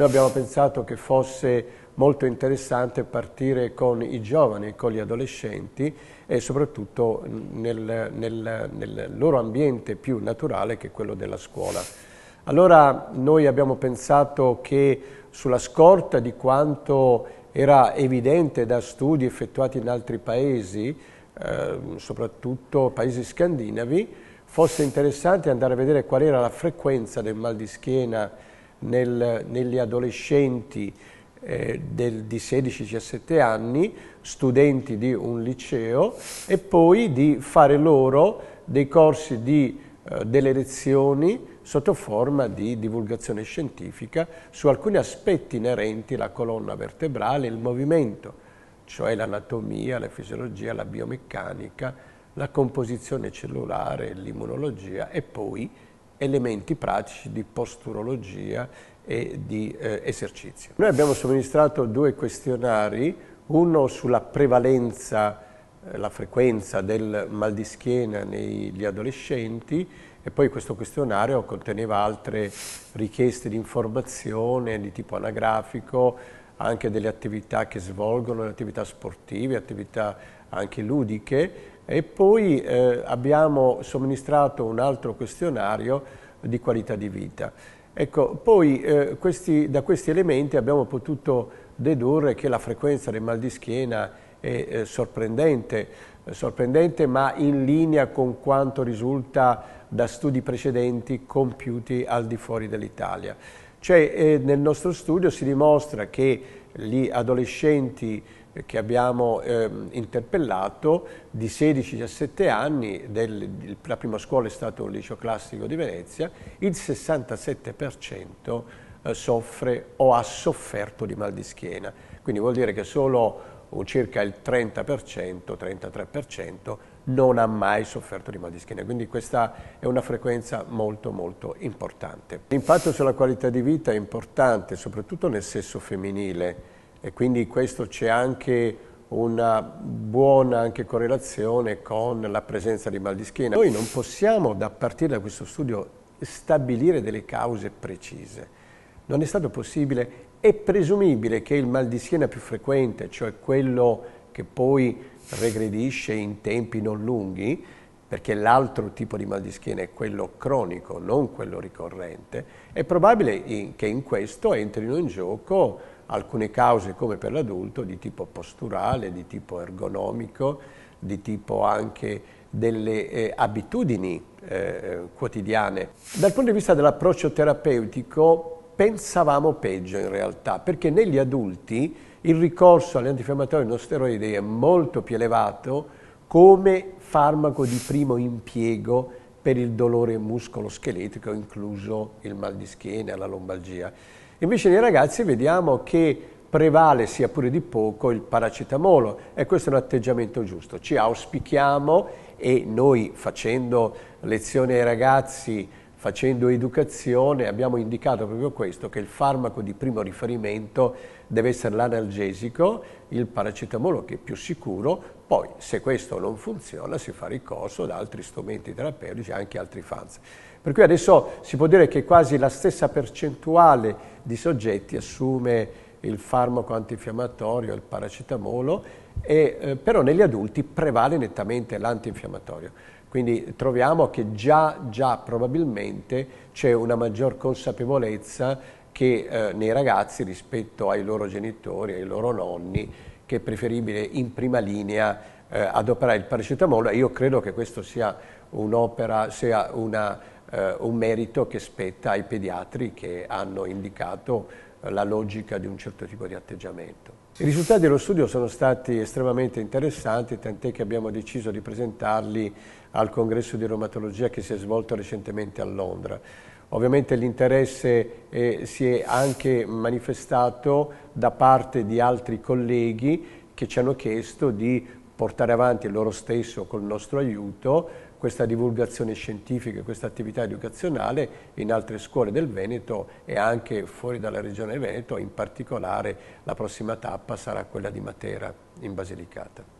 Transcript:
Noi abbiamo pensato che fosse molto interessante partire con i giovani, con gli adolescenti e soprattutto nel, nel, nel loro ambiente più naturale che quello della scuola. Allora noi abbiamo pensato che sulla scorta di quanto era evidente da studi effettuati in altri paesi, eh, soprattutto paesi scandinavi, fosse interessante andare a vedere qual era la frequenza del mal di schiena nel, negli adolescenti eh, del, di 16-17 anni, studenti di un liceo, e poi di fare loro dei corsi di, eh, delle lezioni sotto forma di divulgazione scientifica su alcuni aspetti inerenti alla colonna vertebrale, il movimento, cioè l'anatomia, la fisiologia, la biomeccanica, la composizione cellulare, l'immunologia e poi elementi pratici di posturologia e di eh, esercizio. Noi abbiamo somministrato due questionari, uno sulla prevalenza, eh, la frequenza del mal di schiena negli adolescenti e poi questo questionario conteneva altre richieste di informazione di tipo anagrafico, anche delle attività che svolgono, attività sportive, attività anche ludiche, e poi eh, abbiamo somministrato un altro questionario di qualità di vita. Ecco, poi eh, questi, da questi elementi abbiamo potuto dedurre che la frequenza del mal di schiena è eh, sorprendente, sorprendente ma in linea con quanto risulta da studi precedenti compiuti al di fuori dell'Italia. Cioè eh, nel nostro studio si dimostra che gli adolescenti che abbiamo eh, interpellato di 16-17 anni, del, la prima scuola è stata un liceo classico di Venezia, il 67% eh, soffre o ha sofferto di mal di schiena. Quindi vuol dire che solo circa il 30%, 33% non ha mai sofferto di mal di schiena, quindi questa è una frequenza molto molto importante. L'impatto sulla qualità di vita è importante, soprattutto nel sesso femminile, e quindi questo c'è anche una buona anche correlazione con la presenza di mal di schiena. Noi non possiamo, da partire da questo studio, stabilire delle cause precise. Non è stato possibile, è presumibile che il mal di schiena più frequente, cioè quello che poi regredisce in tempi non lunghi, perché l'altro tipo di mal di schiena è quello cronico, non quello ricorrente, è probabile che in questo entrino in gioco alcune cause come per l'adulto di tipo posturale, di tipo ergonomico, di tipo anche delle eh, abitudini eh, quotidiane. Dal punto di vista dell'approccio terapeutico pensavamo peggio in realtà, perché negli adulti il ricorso agli antinfiammatori non steroidi è molto più elevato come farmaco di primo impiego per il dolore muscoloscheletico, incluso il mal di schiena, la lombalgia. Invece nei ragazzi vediamo che prevale sia pure di poco il paracetamolo e questo è un atteggiamento giusto. Ci auspichiamo e noi facendo lezione ai ragazzi, facendo educazione, abbiamo indicato proprio questo, che il farmaco di primo riferimento deve essere l'analgesico, il paracetamolo che è più sicuro, poi, se questo non funziona, si fa ricorso ad altri strumenti terapeutici, anche altri fans. Per cui adesso si può dire che quasi la stessa percentuale di soggetti assume il farmaco antinfiammatorio, il paracetamolo, e, eh, però negli adulti prevale nettamente l'antinfiammatorio. Quindi troviamo che già, già probabilmente c'è una maggior consapevolezza che eh, nei ragazzi rispetto ai loro genitori, ai loro nonni, che è preferibile in prima linea eh, adoperare il paracetamolo e io credo che questo sia un'opera, sia una, eh, un merito che spetta ai pediatri che hanno indicato eh, la logica di un certo tipo di atteggiamento. I risultati dello studio sono stati estremamente interessanti, tant'è che abbiamo deciso di presentarli al congresso di reumatologia che si è svolto recentemente a Londra. Ovviamente l'interesse eh, si è anche manifestato da parte di altri colleghi che ci hanno chiesto di portare avanti loro stesso col nostro aiuto questa divulgazione scientifica, questa attività educazionale in altre scuole del Veneto e anche fuori dalla regione Veneto, in particolare la prossima tappa sarà quella di Matera in Basilicata.